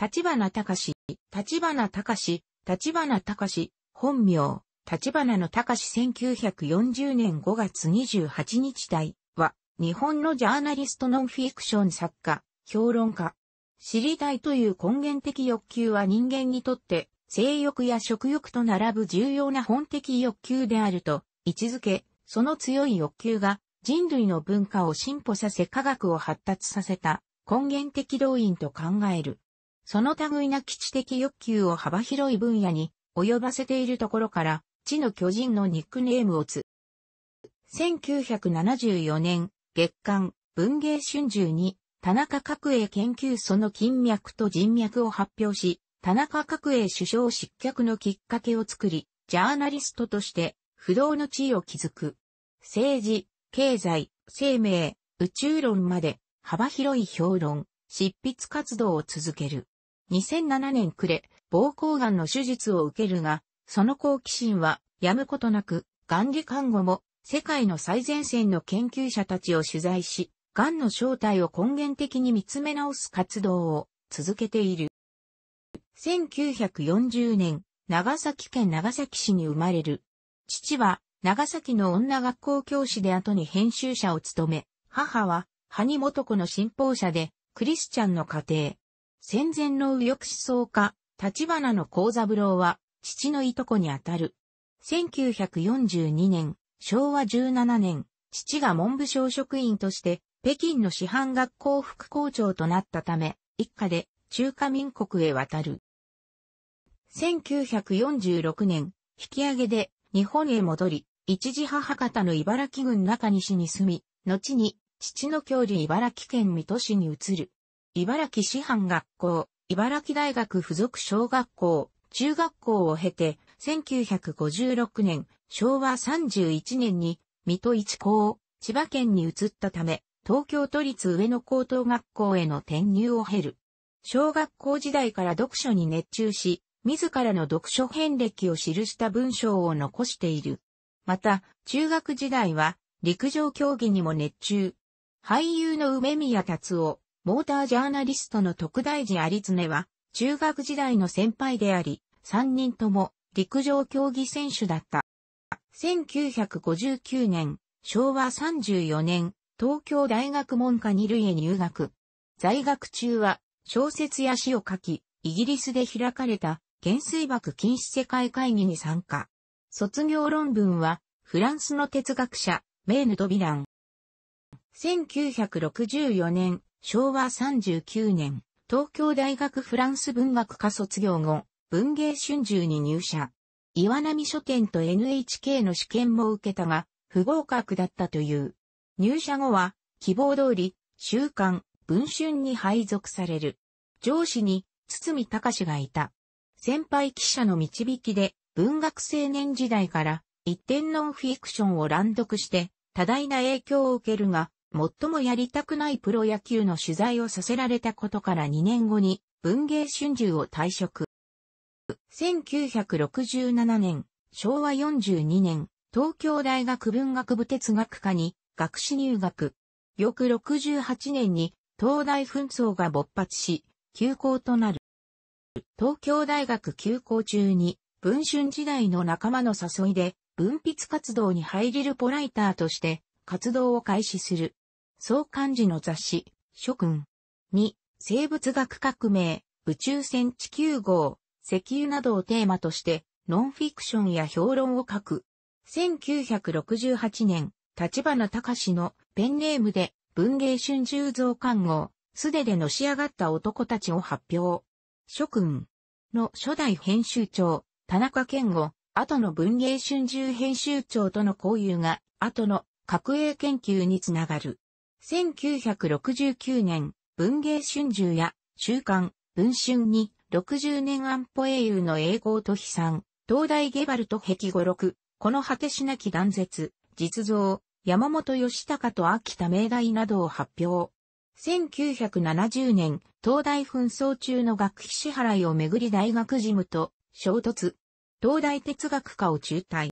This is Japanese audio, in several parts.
立花隆、立花隆、立花隆、本名、立花の隆1940年5月28日代は、日本のジャーナリストノンフィクション作家、評論家。知りたいという根源的欲求は人間にとって、性欲や食欲と並ぶ重要な本的欲求であると位置づけ、その強い欲求が人類の文化を進歩させ科学を発達させた根源的動員と考える。その類な基地的欲求を幅広い分野に及ばせているところから、地の巨人のニックネームをつ。1974年、月刊文芸春秋に、田中角栄研究その金脈と人脈を発表し、田中角栄首相失脚のきっかけを作り、ジャーナリストとして不動の地位を築く。政治、経済、生命、宇宙論まで幅広い評論、執筆活動を続ける。2007年暮れ、膀胱癌の手術を受けるが、その好奇心はやむことなく、癌理看護も世界の最前線の研究者たちを取材し、癌の正体を根源的に見つめ直す活動を続けている。1940年、長崎県長崎市に生まれる。父は長崎の女学校教師で後に編集者を務め、母は、ハニト子の信奉者で、クリスチャンの家庭。戦前の右翼思想家、立花の幸三郎は、父のいとこにあたる。1942年、昭和17年、父が文部省職員として、北京の師範学校副校長となったため、一家で中華民国へ渡る。1946年、引き上げで日本へ戻り、一時母方の茨城郡中西に住み、後に父の郷里茨城県水戸市に移る。茨城師範学校、茨城大学附属小学校、中学校を経て、1956年、昭和31年に、水戸一高、千葉県に移ったため、東京都立上野高等学校への転入を経る。小学校時代から読書に熱中し、自らの読書遍歴を記した文章を残している。また、中学時代は、陸上競技にも熱中。俳優の梅宮達夫、モータージャーナリストの徳大寺有常は、中学時代の先輩であり、3人とも陸上競技選手だった。1959年、昭和34年、東京大学文科二類へ入学。在学中は、小説や詩を書き、イギリスで開かれた、原水爆禁止世界会議に参加。卒業論文は、フランスの哲学者、メーヌ・ドビラン。1964年、昭和39年、東京大学フランス文学科卒業後、文芸春秋に入社。岩波書店と NHK の試験も受けたが、不合格だったという。入社後は、希望通り、週刊、文春に配属される。上司に、堤隆がいた。先輩記者の導きで、文学青年時代から、一点ノンフィクションを乱読して、多大な影響を受けるが、最もやりたくないプロ野球の取材をさせられたことから2年後に文芸春秋を退職。1967年、昭和42年、東京大学文学部哲学科に学士入学。翌68年に東大紛争が勃発し、休校となる。東京大学休校中に、文春時代の仲間の誘いで、文筆活動に入りるポライターとして活動を開始する。総刊時の雑誌、諸君。2、生物学革命、宇宙船地球号、石油などをテーマとして、ノンフィクションや評論を書く。1968年、立花隆のペンネームで文芸春秋増刊号、素手でのし上がった男たちを発表。諸君の初代編集長、田中健吾、後の文芸春秋編集長との交友が、後の核栄研究につながる。1969年、文芸春秋や週刊、文春に60年安保英雄の英語と悲惨、東大ゲバルト壁語録、この果てしなき断絶、実像、山本義隆と秋田明大などを発表。1970年、東大紛争中の学費支払いをめぐり大学事務と衝突。東大哲学科を中退。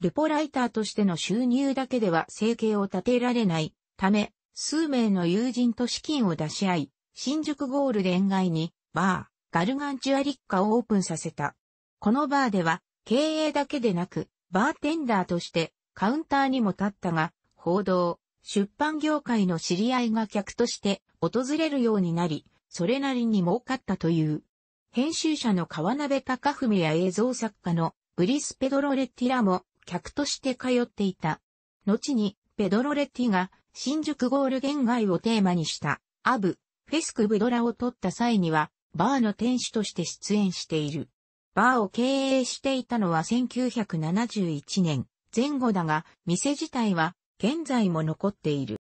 ルポライターとしての収入だけでは生計を立てられないため、数名の友人と資金を出し合い、新宿ゴールデン街にバー、ガルガンチュアリッカをオープンさせた。このバーでは、経営だけでなく、バーテンダーとしてカウンターにも立ったが、報道、出版業界の知り合いが客として訪れるようになり、それなりに儲かったという。編集者の川鍋隆文や映像作家のブリス・ペドロ・レッティラも客として通っていた。後に、ペドロ・レッティが新宿ゴール現外をテーマにしたアブ、フェスクブドラを撮った際には、バーの店主として出演している。バーを経営していたのは1971年前後だが、店自体は現在も残っている。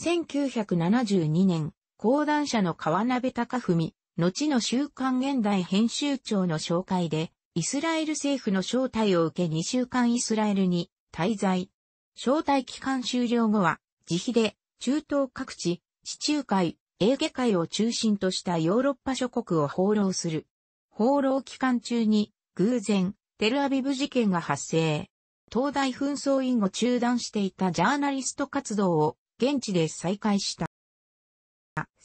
1972年、講談社の川鍋隆文、後の週刊現代編集長の紹介で、イスラエル政府の招待を受け2週間イスラエルに滞在。招待期間終了後は、自費で中東各地、地中海、エーゲ海を中心としたヨーロッパ諸国を放浪する。放浪期間中に、偶然、テルアビブ事件が発生。東大紛争院を中断していたジャーナリスト活動を現地で再開した。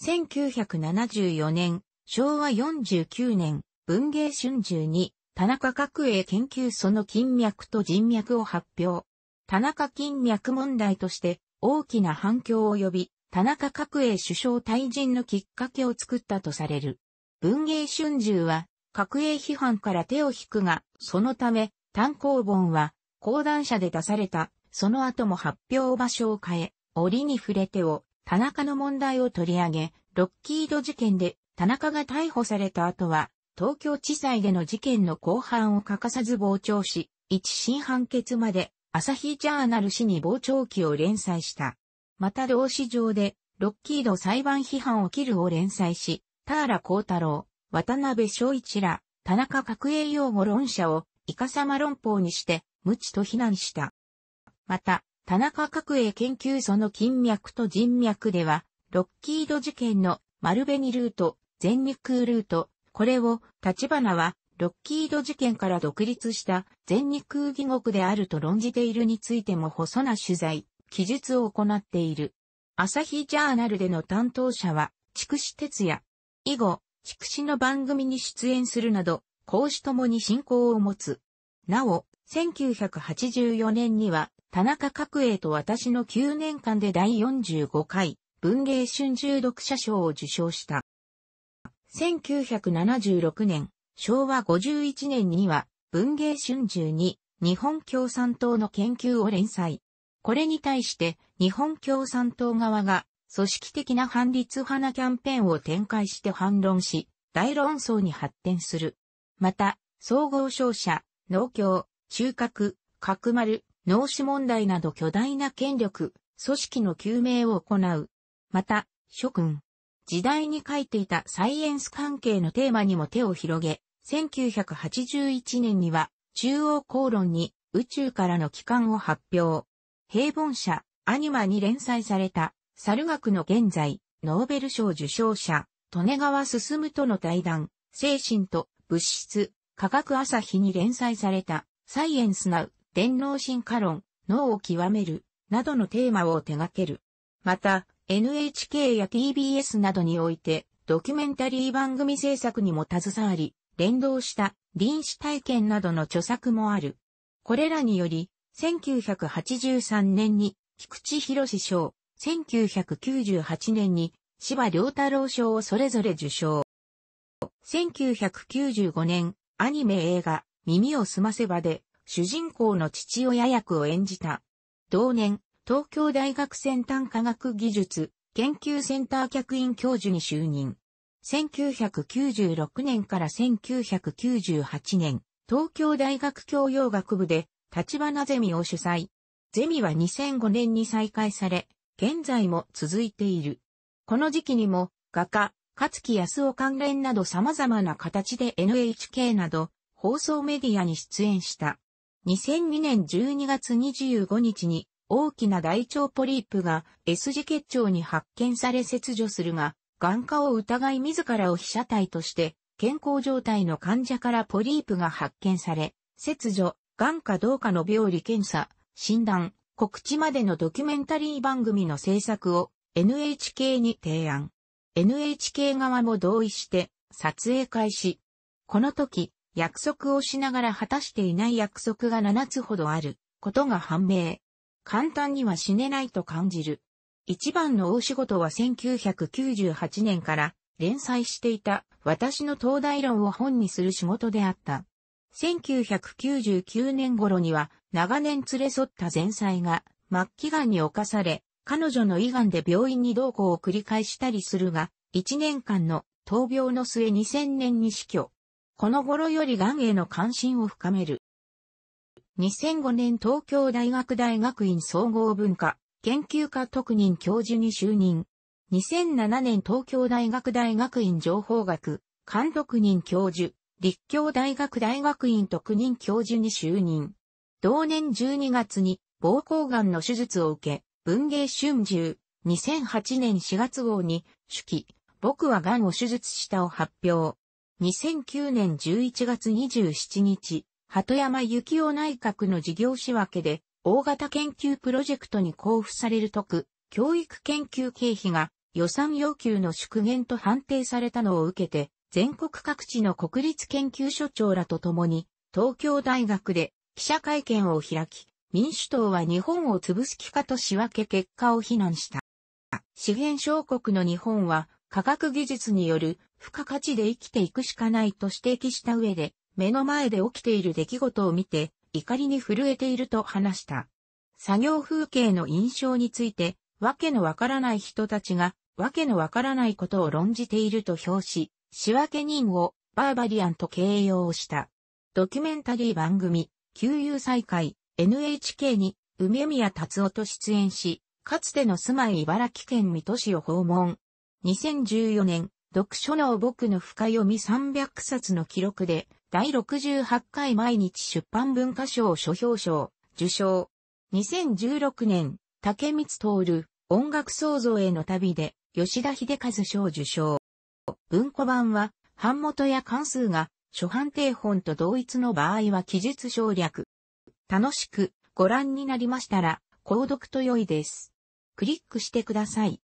1974年、昭和49年、文芸春秋に田中角栄研究その筋脈と人脈を発表。田中筋脈問題として大きな反響を呼び、田中角栄首相退陣のきっかけを作ったとされる。文芸春秋は、角栄批判から手を引くが、そのため、単行本は、講談社で出された、その後も発表場所を変え、折に触れてを、田中の問題を取り上げ、ロッキード事件で田中が逮捕された後は、東京地裁での事件の公判を欠かさず傍聴し、一審判決まで、朝日ジャーナル誌に傍聴記を連載した。また同市上で、ロッキード裁判批判を切るを連載し、田原幸太郎、渡辺昭一ら、田中角栄用語論者を、イカサマ論法にして、無知と非難した。また、田中角栄研究所の金脈と人脈では、ロッキード事件の丸紅ルート、全日空ルート、これを、立花は、ロッキード事件から独立した全日空義国であると論じているについても細な取材、記述を行っている。朝日ジャーナルでの担当者は、筑紫哲也。以後、筑紫の番組に出演するなど、講師ともに信仰を持つ。なお、1984年には、田中角栄と私の9年間で第45回、文藝春秋読者賞を受賞した。1976年、昭和51年には、文芸春秋に日本共産党の研究を連載。これに対して日本共産党側が組織的な反立派なキャンペーンを展開して反論し、大論争に発展する。また、総合商社、農協、中核、角丸、農種問題など巨大な権力、組織の究明を行う。また、諸君、時代に書いていたサイエンス関係のテーマにも手を広げ、1981年には中央公論に宇宙からの帰還を発表。平凡社、アニマに連載された、猿学の現在、ノーベル賞受賞者、利根川進との対談、精神と物質、科学朝日に連載された、サイエンスナウ、電脳進化論、脳を極める、などのテーマを手掛ける。また、NHK や TBS などにおいて、ドキュメンタリー番組制作にも携わり、連動した臨死体験などの著作もある。これらにより、1983年に菊池博賞、1998年に芝良太郎賞をそれぞれ受賞。1995年、アニメ映画、耳をすませばで、主人公の父親役を演じた。同年、東京大学先端科学技術研究センター客員教授に就任。1996年から1998年、東京大学教養学部で立花ゼミを主催。ゼミは2005年に再開され、現在も続いている。この時期にも、画家、勝木康夫関連など様々な形で NHK など放送メディアに出演した。2002年12月25日に大きな大腸ポリープが S 字結腸に発見され切除するが、眼科を疑い自らを被写体として、健康状態の患者からポリープが発見され、切除、眼科どうかの病理検査、診断、告知までのドキュメンタリー番組の制作を NHK に提案。NHK 側も同意して撮影開始。この時、約束をしながら果たしていない約束が7つほどあることが判明。簡単には死ねないと感じる。一番の大仕事は1998年から連載していた私の東大論を本にする仕事であった。1999年頃には長年連れ添った前妻が末期癌に侵され、彼女の胃癌で病院に同行を繰り返したりするが、1年間の闘病の末2000年に死去。この頃より癌への関心を深める。2005年東京大学大学院総合文化研究科特任教授に就任。2007年東京大学大学院情報学監督任教授、立教大学大学院特任教授に就任。同年12月に膀胱癌の手術を受け、文芸春秋、2008年4月号に、手記、僕は癌を手術したを発表。2009年11月27日、鳩山幸夫内閣の事業仕分けで、大型研究プロジェクトに交付される特、教育研究経費が予算要求の縮減と判定されたのを受けて、全国各地の国立研究所長らと共に、東京大学で記者会見を開き、民主党は日本を潰す気かと仕分け結果を非難した。資源小国の日本は科学技術による付加価値で生きていくしかないと指摘した上で、目の前で起きている出来事を見て、怒りに震えていると話した。作業風景の印象について、わけのわからない人たちが、わけのわからないことを論じていると表し、仕分け人をバーバリアンと形容した。ドキュメンタリー番組、旧友再会、NHK に、梅宮達夫と出演し、かつての住まい茨城県水戸市を訪問。2014年、読書の僕の深読み300冊の記録で、第68回毎日出版文化賞書評賞、受賞。2016年、竹光徹、音楽創造への旅で、吉田秀和賞受賞。文庫版は、版元や関数が、初版定本と同一の場合は記述省略。楽しくご覧になりましたら、購読と良いです。クリックしてください。